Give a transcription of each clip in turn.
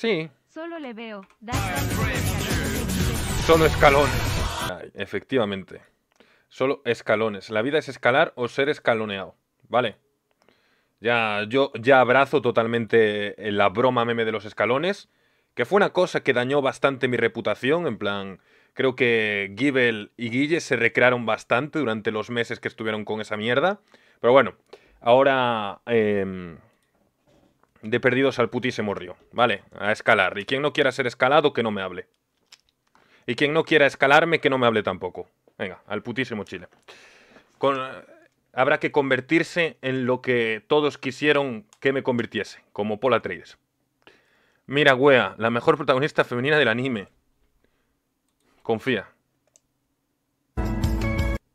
Sí. Solo le veo. Solo escalones. Efectivamente. Solo escalones. La vida es escalar o ser escaloneado. Vale. Ya, yo ya abrazo totalmente eh, la broma meme de los escalones. Que fue una cosa que dañó bastante mi reputación. En plan, creo que Gibel y Guille se recrearon bastante durante los meses que estuvieron con esa mierda. Pero bueno, ahora. Em, de perdidos al putísimo río, ¿vale? A escalar. Y quien no quiera ser escalado, que no me hable. Y quien no quiera escalarme, que no me hable tampoco. Venga, al putísimo Chile. Con, eh, habrá que convertirse en lo que todos quisieron que me convirtiese, como Pola Trades. Mira, wea, la mejor protagonista femenina del anime. Confía.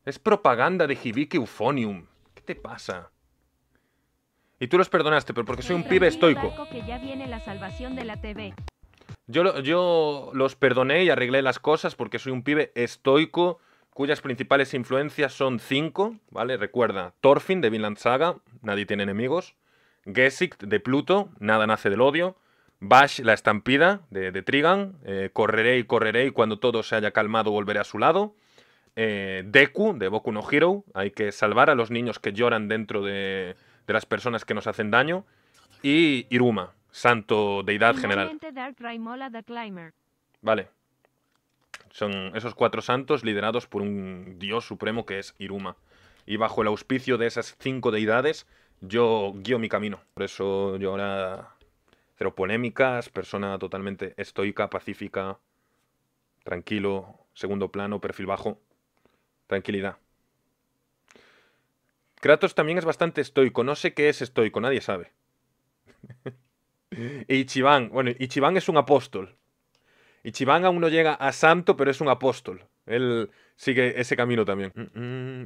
Es propaganda de Hibiki Euphonium. ¿Qué te pasa? Y tú los perdonaste, pero porque soy un pibe estoico. Yo, yo los perdoné y arreglé las cosas porque soy un pibe estoico cuyas principales influencias son cinco, ¿vale? Recuerda, Thorfinn de Vinland Saga, nadie tiene enemigos, Gesicht de Pluto, nada nace del odio, Bash la estampida de, Trigan, eh, correré y correré y cuando todo se haya calmado volveré a su lado, eh, Deku de Boku no Hero, hay que salvar a los niños que lloran dentro de, de las personas que nos hacen daño, y Iruma, santo deidad general. Vale. Son esos cuatro santos liderados por un dios supremo que es Iruma. Y bajo el auspicio de esas cinco deidades, yo guío mi camino. Por eso yo ahora cero polémicas, persona totalmente estoica, pacífica, tranquilo, segundo plano, perfil bajo, tranquilidad. Kratos también es bastante estoico. No sé qué es estoico, nadie sabe. Y Ichiban. Bueno, Ichiban es un apóstol. Ichiban aún no llega a santo, pero es un apóstol. Él sigue ese camino también.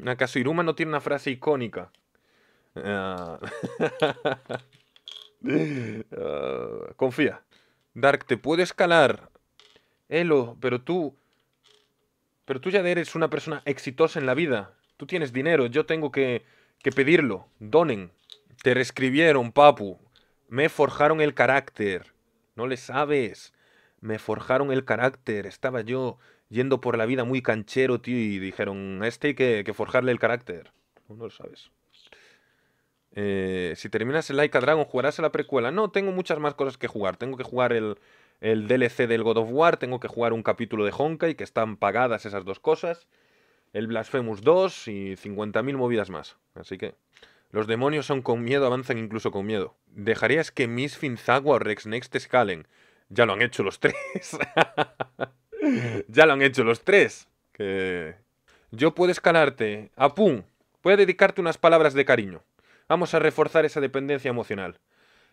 ¿Nakasiruma mm, mm, no tiene una frase icónica. Ah. Ah, confía. Dark, te puede escalar. Elo, pero tú... Pero tú ya eres una persona exitosa en la vida. Tú tienes dinero, yo tengo que que pedirlo. Donen. Te reescribieron, papu. Me forjaron el carácter. No le sabes. Me forjaron el carácter. Estaba yo yendo por la vida muy canchero, tío, y dijeron, a este hay que, forjarle el carácter. No lo sabes. Eh, si terminas el a Dragon, ¿jugarás a la precuela? No, tengo muchas más cosas que jugar. Tengo que jugar el, el DLC del God of War, tengo que jugar un capítulo de Honkai, que están pagadas esas dos cosas el Blasphemous 2 y 50.000 movidas más. Así que los demonios son con miedo, avanzan incluso con miedo. ¿Dejarías que Miss Finzagua o Rex Next te escalen? Ya lo han hecho los tres. ya lo han hecho los tres. Que... Yo puedo escalarte. Apun, voy a dedicarte unas palabras de cariño. Vamos a reforzar esa dependencia emocional.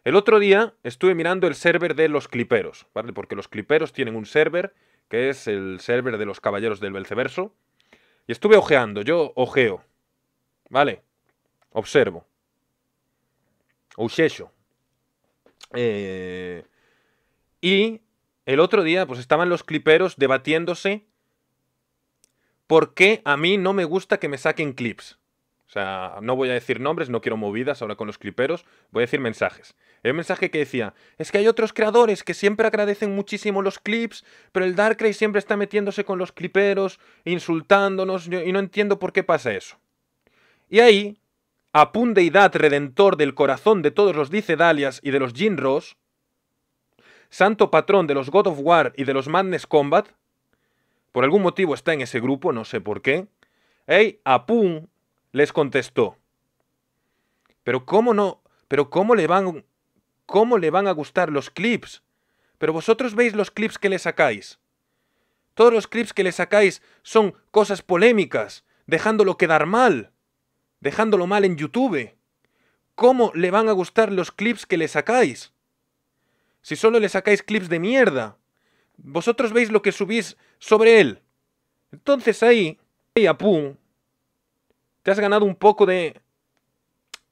El otro día estuve mirando el server de los cliperos, ¿vale? Porque los cliperos tienen un server que es el server de los caballeros del Belceverso, y estuve ojeando, yo ojeo, ¿vale? Observo. Oxecho. Eh, y el otro día, pues estaban los cliperos debatiéndose por qué a mí no me gusta que me saquen clips. O sea, no voy a decir nombres, no quiero movidas ahora con los cliperos, voy a decir mensajes. El mensaje que decía, es que hay otros creadores que siempre agradecen muchísimo los clips, pero el Darkrai siempre está metiéndose con los cliperos, insultándonos, y no entiendo por qué pasa eso. Y ahí, Apun deidad redentor del corazón de todos los Dicedalias y de los Jinros, santo patrón de los God of War y de los Madness Combat, por algún motivo está en ese grupo, no sé por qué, Hey Apun les contestó. Pero cómo no, pero cómo le van ¿Cómo le van a gustar los clips? Pero vosotros veis los clips que le sacáis. Todos los clips que le sacáis son cosas polémicas, dejándolo quedar mal, dejándolo mal en YouTube. ¿Cómo le van a gustar los clips que le sacáis? Si solo le sacáis clips de mierda, vosotros veis lo que subís sobre él. Entonces ahí, ahí te has ganado un poco de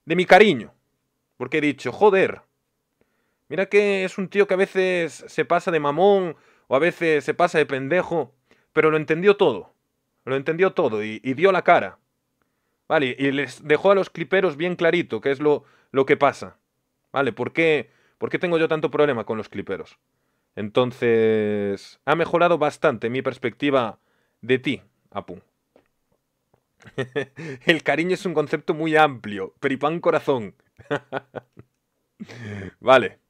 de mi cariño, porque he dicho, joder, Mira que es un tío que a veces se pasa de mamón o a veces se pasa de pendejo, pero lo entendió todo. Lo entendió todo y, dio la cara. ¿Vale? Y les dejó a los cliperos bien clarito qué es lo, lo que pasa. ¿Vale? ¿Por qué, ¿Por qué tengo yo tanto problema con los cliperos? Entonces, ha mejorado bastante mi perspectiva de ti, Apu. El cariño es un concepto muy amplio. Peripán corazón. vale.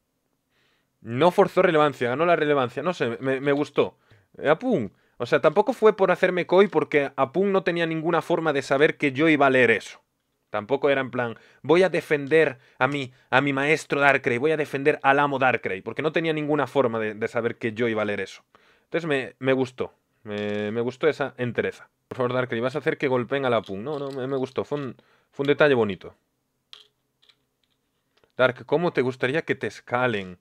No forzó relevancia, ganó la relevancia. No sé, me, gustó. Eh, Apun. O sea, tampoco fue por hacerme coy porque Apun no tenía ninguna forma de saber que yo iba a leer eso. Tampoco era en plan, voy a defender a mi, a mi maestro Darkrai, voy a defender al amo Darkrai, porque no tenía ninguna forma de, saber que yo iba a leer eso. Entonces me, me gustó, me, gustó esa entereza. Por favor, Darkrai, vas a hacer que golpeen a la Pun. No, no, me, gustó, fue un, fue un detalle bonito. Dark, ¿cómo te gustaría que te escalen?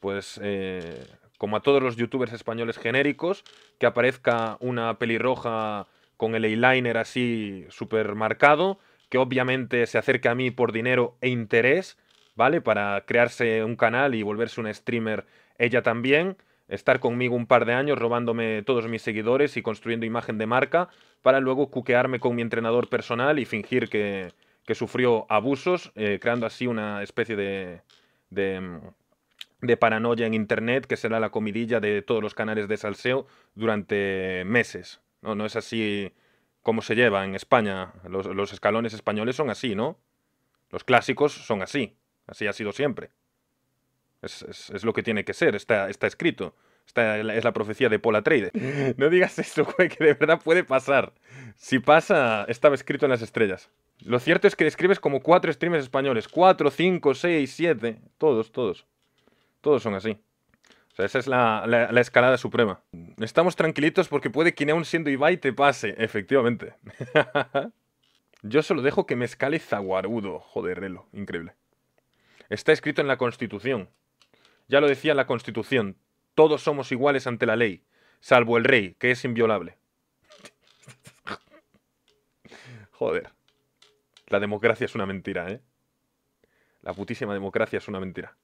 pues eh, como a todos los youtubers españoles genéricos, que aparezca una pelirroja con el eyeliner así súper marcado, que obviamente se acerque a mí por dinero e interés, ¿vale? Para crearse un canal y volverse una streamer ella también, estar conmigo un par de años robándome todos mis seguidores y construyendo imagen de marca, para luego cuquearme con mi entrenador personal y fingir que, sufrió abusos, eh, creando así una especie de mm, de paranoia en Internet, que será la comidilla de todos los canales de salseo durante meses. No, no es así como se lleva en España. Los, escalones españoles son así, ¿no? Los clásicos son así. Así ha sido siempre. Es, lo que tiene que ser, está, está escrito. es la profecía de Paul Atreides. No digas eso, que de verdad puede pasar. Si pasa, estaba escrito en las estrellas. Lo cierto es que describes como cuatro streamers españoles. Cuatro, cinco, seis, siete. Todos, todos. Todos son así. O sea, esa es la, escalada suprema. Estamos tranquilitos porque puede que aún siendo Ibai te pase, efectivamente. Yo solo dejo que me escale Zaguarudo. Joder, increíble. Está escrito en la Constitución. Ya lo decía la Constitución. Todos somos iguales ante la ley, salvo el rey, que es inviolable. Joder. La democracia es una mentira, ¿eh? La putísima democracia es una mentira.